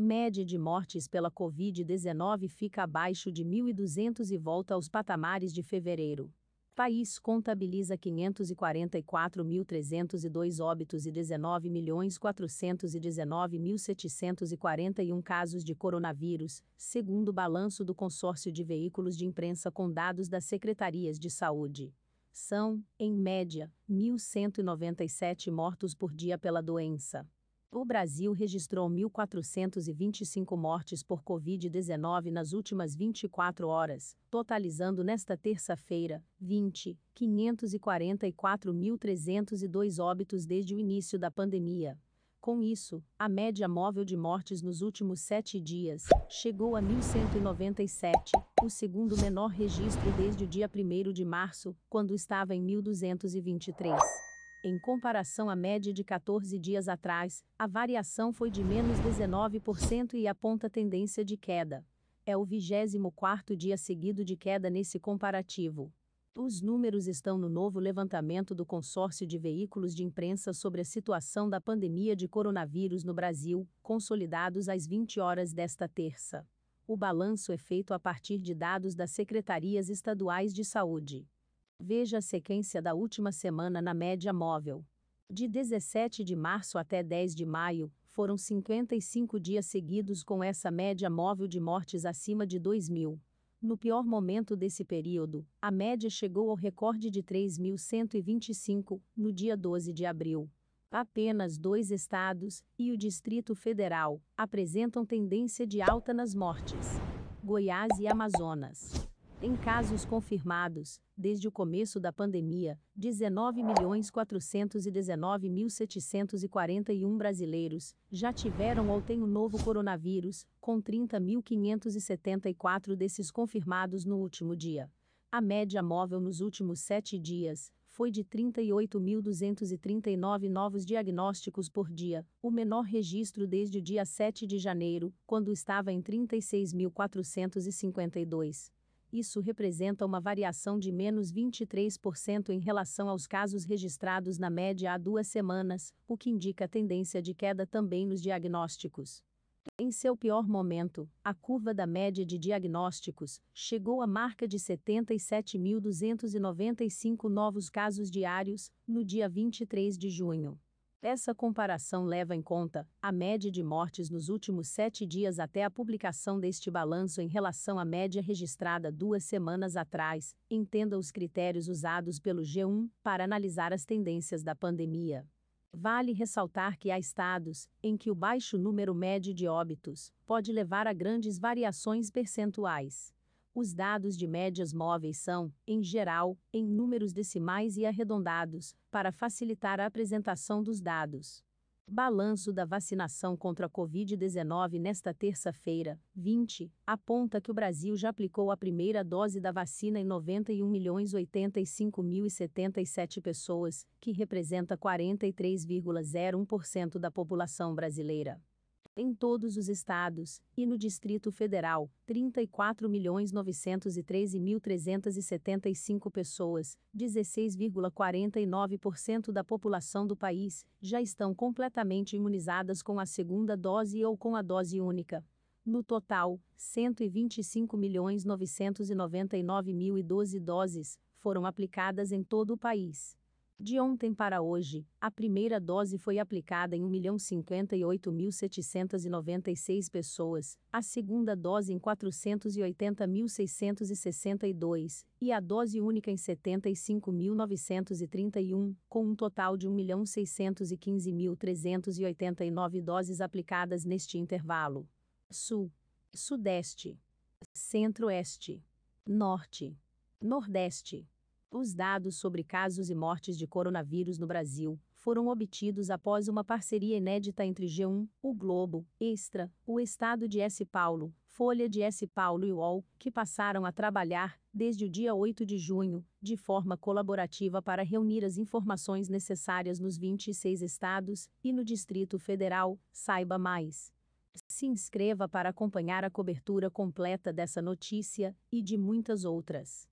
média de mortes pela Covid-19 fica abaixo de 1.200 e volta aos patamares de fevereiro. País contabiliza 544.302 óbitos e 19.419.741 casos de coronavírus, segundo o balanço do consórcio de veículos de imprensa com dados das secretarias de saúde. São, em média, 1.197 mortos por dia pela doença. O Brasil registrou 1.425 mortes por Covid-19 nas últimas 24 horas, totalizando nesta terça-feira, 20, 544.302 óbitos desde o início da pandemia. Com isso, a média móvel de mortes nos últimos sete dias chegou a 1.197, o segundo menor registro desde o dia 1 de março, quando estava em 1.223. Em comparação à média de 14 dias atrás, a variação foi de menos 19% e aponta tendência de queda. É o 24º dia seguido de queda nesse comparativo. Os números estão no novo levantamento do consórcio de veículos de imprensa sobre a situação da pandemia de coronavírus no Brasil, consolidados às 20 horas desta terça. O balanço é feito a partir de dados das secretarias estaduais de saúde. Veja a sequência da última semana na média móvel. De 17 de março até 10 de maio, foram 55 dias seguidos com essa média móvel de mortes acima de 2 mil. No pior momento desse período, a média chegou ao recorde de 3.125, no dia 12 de abril. Apenas dois estados e o Distrito Federal apresentam tendência de alta nas mortes: Goiás e Amazonas. Em casos confirmados, desde o começo da pandemia, 19.419.741 brasileiros já tiveram ou têm o um novo coronavírus, com 30.574 desses confirmados no último dia. A média móvel nos últimos sete dias foi de 38.239 novos diagnósticos por dia, o menor registro desde o dia 7 de janeiro, quando estava em 36.452 isso representa uma variação de menos 23% em relação aos casos registrados na média há duas semanas, o que indica tendência de queda também nos diagnósticos. Em seu pior momento, a curva da média de diagnósticos chegou à marca de 77.295 novos casos diários no dia 23 de junho. Essa comparação leva em conta a média de mortes nos últimos sete dias até a publicação deste balanço em relação à média registrada duas semanas atrás. Entenda os critérios usados pelo G1 para analisar as tendências da pandemia. Vale ressaltar que há estados em que o baixo número médio de óbitos pode levar a grandes variações percentuais. Os dados de médias móveis são, em geral, em números decimais e arredondados, para facilitar a apresentação dos dados. Balanço da vacinação contra a Covid-19 nesta terça-feira, 20, aponta que o Brasil já aplicou a primeira dose da vacina em 91.085.077 pessoas, que representa 43,01% da população brasileira em todos os estados, e no Distrito Federal, 34.913.375 pessoas, 16,49% da população do país, já estão completamente imunizadas com a segunda dose ou com a dose única. No total, 125.999.012 doses foram aplicadas em todo o país. De ontem para hoje, a primeira dose foi aplicada em 1.058.796 pessoas, a segunda dose em 480.662 e a dose única em 75.931, com um total de 1.615.389 doses aplicadas neste intervalo. Sul, Sudeste, Centro-Oeste, Norte, Nordeste. Os dados sobre casos e mortes de coronavírus no Brasil foram obtidos após uma parceria inédita entre G1, o Globo, Extra, o Estado de S. Paulo, Folha de S. Paulo e UOL, que passaram a trabalhar, desde o dia 8 de junho, de forma colaborativa para reunir as informações necessárias nos 26 estados e no Distrito Federal. Saiba mais. Se inscreva para acompanhar a cobertura completa dessa notícia e de muitas outras.